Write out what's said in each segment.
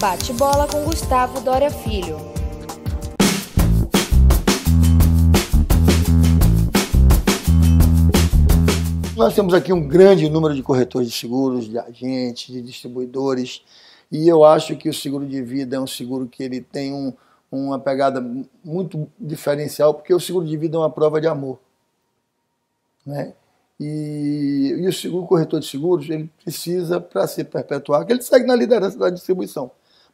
Bate bola com Gustavo Dória Filho. Nós temos aqui um grande número de corretores de seguros, de agentes, de distribuidores, e eu acho que o seguro de vida é um seguro que ele tem um, uma pegada muito diferencial, porque o seguro de vida é uma prova de amor. Né? E, e o seguro, corretor de seguros ele precisa, para se perpetuar, que ele segue na liderança da distribuição.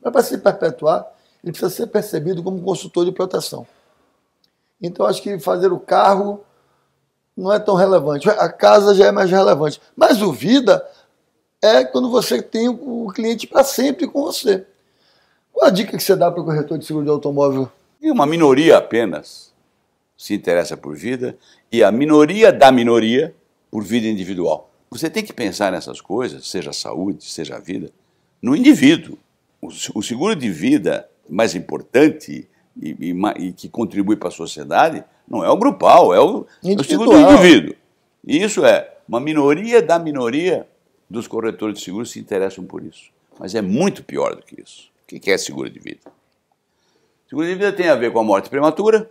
Mas para se perpetuar, ele precisa ser percebido como consultor de proteção. Então, acho que fazer o carro não é tão relevante. A casa já é mais relevante. Mas o vida é quando você tem o cliente para sempre com você. Qual a dica que você dá para o corretor de seguro de automóvel? E uma minoria apenas se interessa por vida e a minoria da minoria por vida individual. Você tem que pensar nessas coisas, seja saúde, seja vida, no indivíduo o seguro de vida mais importante e, e, e que contribui para a sociedade não é o grupal, é o, é o seguro do indivíduo. E isso é, uma minoria da minoria dos corretores de seguros se interessam por isso. Mas é muito pior do que isso. O que é seguro de vida? Seguro de vida tem a ver com a morte prematura,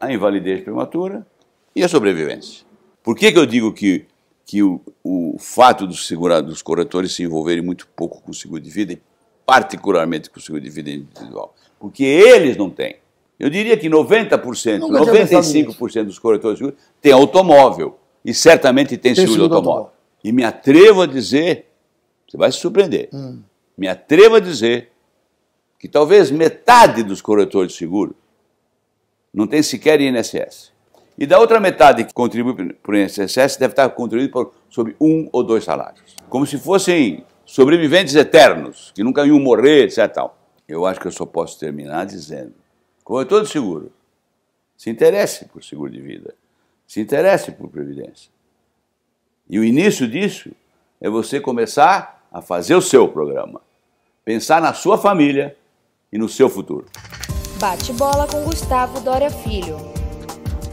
a invalidez prematura e a sobrevivência. Por que, que eu digo que que o, o fato dos segurados, dos corretores se envolverem muito pouco com o seguro de vida, particularmente com o seguro de vida individual, porque eles não têm. Eu diria que 90%, 95% dos corretores de seguro têm automóvel e certamente têm tem seguro, de automóvel. automóvel. E me atrevo a dizer, você vai se surpreender, hum. me atrevo a dizer que talvez metade dos corretores de seguro não tem sequer INSS. E da outra metade que contribui para o INSS deve estar contribuindo por, sobre um ou dois salários. Como se fossem sobreviventes eternos, que nunca iam morrer, etc. Eu acho que eu só posso terminar dizendo: como é de seguro, se interesse por seguro de vida, se interesse por previdência. E o início disso é você começar a fazer o seu programa, pensar na sua família e no seu futuro. Bate bola com Gustavo Dória Filho.